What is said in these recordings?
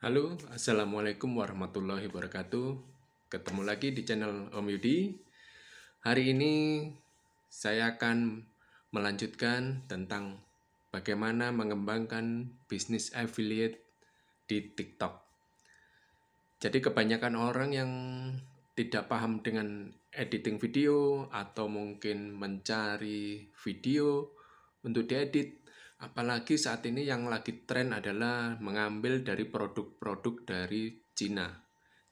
Halo, Assalamualaikum warahmatullahi wabarakatuh. Ketemu lagi di channel Om Yudi. Hari ini saya akan melanjutkan tentang bagaimana mengembangkan bisnis affiliate di TikTok. Jadi kebanyakan orang yang tidak paham dengan editing video atau mungkin mencari video untuk diedit Apalagi saat ini yang lagi tren adalah mengambil dari produk-produk dari Cina.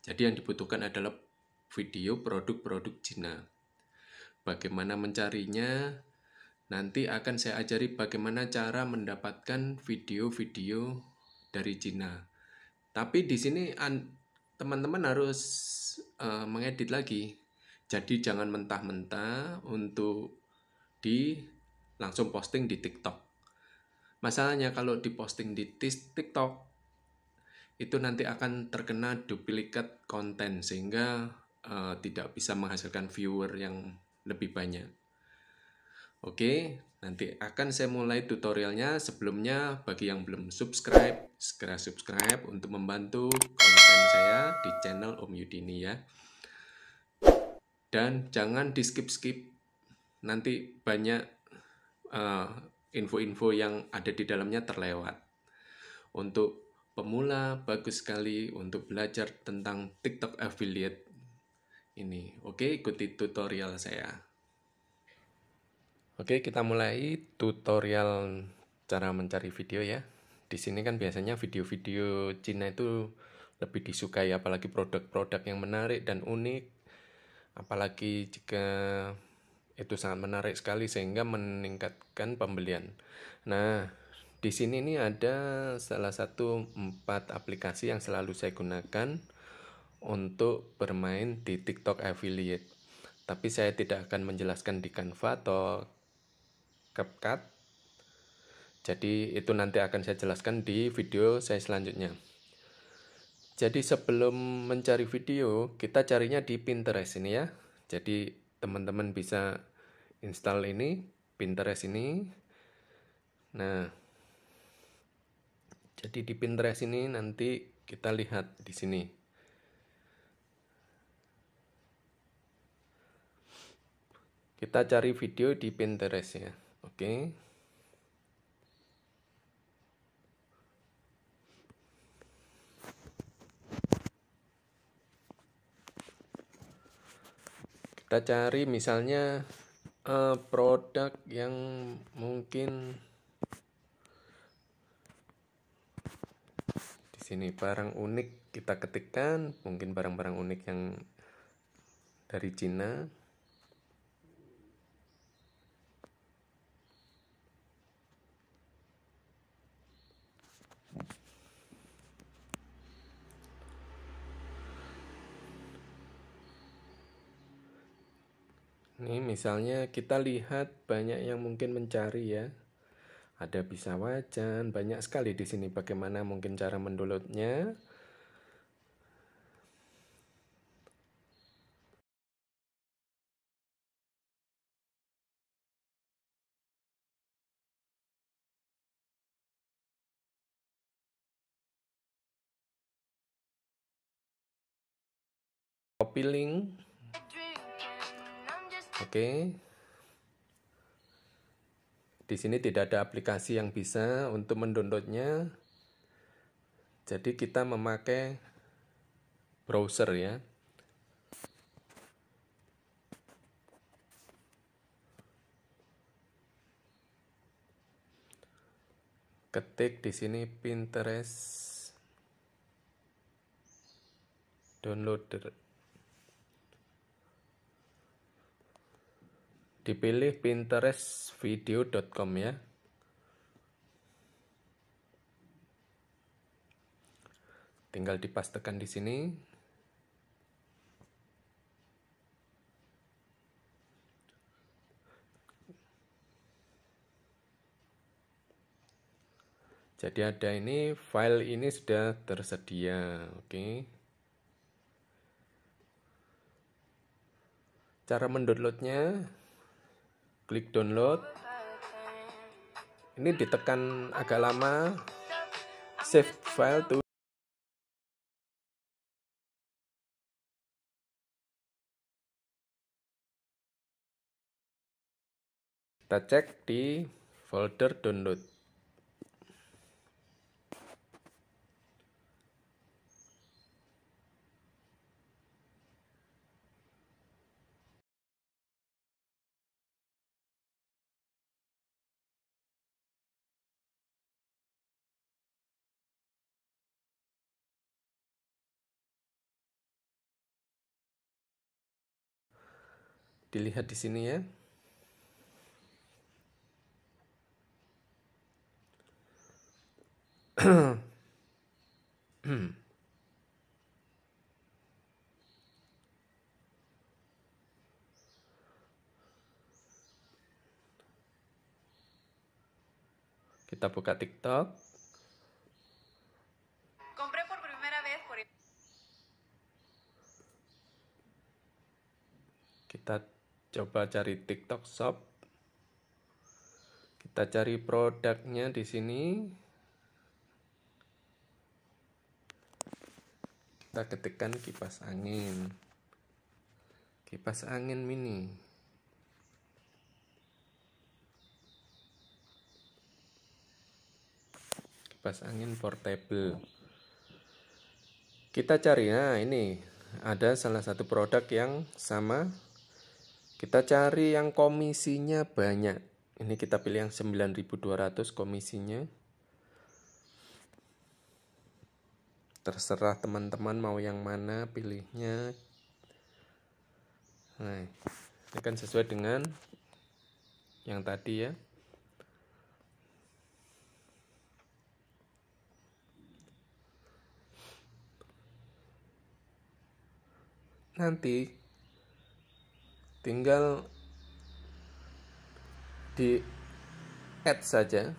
Jadi yang dibutuhkan adalah video produk-produk Cina. Bagaimana mencarinya? Nanti akan saya ajari bagaimana cara mendapatkan video-video dari Cina. Tapi di sini teman-teman harus uh, mengedit lagi. Jadi jangan mentah-mentah untuk di langsung posting di TikTok Masalahnya kalau diposting di TikTok itu nanti akan terkena duplikat konten sehingga uh, tidak bisa menghasilkan viewer yang lebih banyak. Oke, nanti akan saya mulai tutorialnya. Sebelumnya bagi yang belum subscribe, segera subscribe untuk membantu konten saya di channel Om Yudini ya. Dan jangan di skip-skip. Nanti banyak uh, info-info yang ada di dalamnya terlewat. Untuk pemula bagus sekali untuk belajar tentang TikTok affiliate ini. Oke, ikuti tutorial saya. Oke, kita mulai tutorial cara mencari video ya. Di sini kan biasanya video-video Cina itu lebih disukai apalagi produk-produk yang menarik dan unik. Apalagi jika itu sangat menarik sekali sehingga meningkatkan pembelian. Nah, di sini ini ada salah satu empat aplikasi yang selalu saya gunakan untuk bermain di TikTok affiliate. Tapi saya tidak akan menjelaskan di Canva atau CapCut. Jadi itu nanti akan saya jelaskan di video saya selanjutnya. Jadi sebelum mencari video, kita carinya di Pinterest ini ya. Jadi teman-teman bisa install ini, Pinterest ini. Nah, jadi di Pinterest ini nanti kita lihat di sini. Kita cari video di Pinterest ya. Oke. kita cari misalnya uh, produk yang mungkin di sini barang unik kita ketikkan mungkin barang-barang unik yang dari Cina Ini misalnya kita lihat banyak yang mungkin mencari ya. Ada bisa wajan, banyak sekali di sini bagaimana mungkin cara mendownloadnya, Copy link Oke. Di sini tidak ada aplikasi yang bisa untuk mendownloadnya. Jadi kita memakai browser ya. Ketik di sini Pinterest downloader. dipilih pinterestvideo.com ya tinggal dipastekan di sini jadi ada ini file ini sudah tersedia oke cara mendownloadnya klik download ini ditekan agak lama save file to kita cek di folder download dilihat di sini ya. Kita buka TikTok. coba cari TikTok Shop. Kita cari produknya di sini. Kita ketikkan kipas angin. Kipas angin mini. Kipas angin portable. Kita cari nah ini ada salah satu produk yang sama kita cari yang komisinya banyak. Ini kita pilih yang 9200 komisinya. Terserah teman-teman mau yang mana pilihnya. Nah, ini kan sesuai dengan yang tadi ya. nanti tinggal di add saja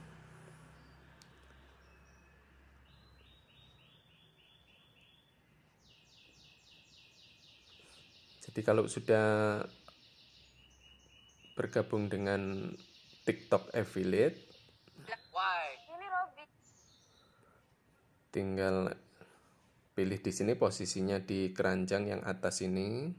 jadi kalau sudah bergabung dengan TikTok affiliate tinggal pilih di sini posisinya di keranjang yang atas ini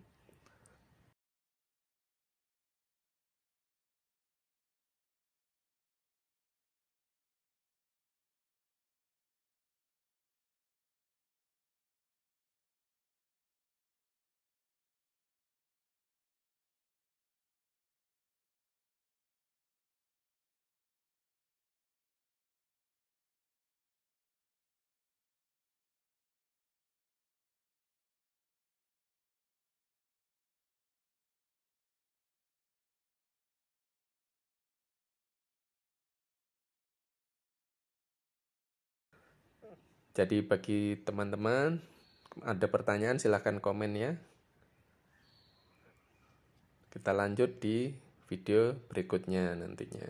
Jadi bagi teman-teman ada pertanyaan silahkan komen ya. Kita lanjut di video berikutnya nantinya.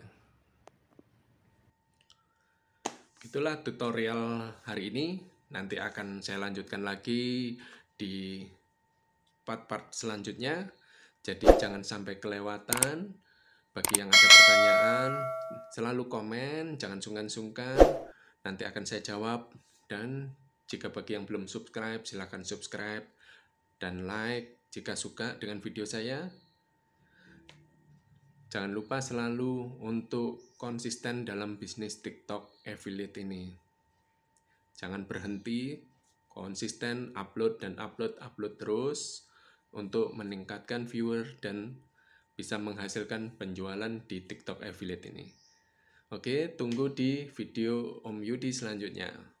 Itulah tutorial hari ini. Nanti akan saya lanjutkan lagi di part-part selanjutnya. Jadi jangan sampai kelewatan. Bagi yang ada pertanyaan, selalu komen, jangan sungkan-sungkan. Nanti akan saya jawab dan jika bagi yang belum subscribe, silahkan subscribe dan like jika suka dengan video saya. Jangan lupa selalu untuk konsisten dalam bisnis TikTok affiliate ini. Jangan berhenti, konsisten upload dan upload upload terus untuk meningkatkan viewer dan bisa menghasilkan penjualan di TikTok affiliate ini. Oke, tunggu di video Om Yudi selanjutnya.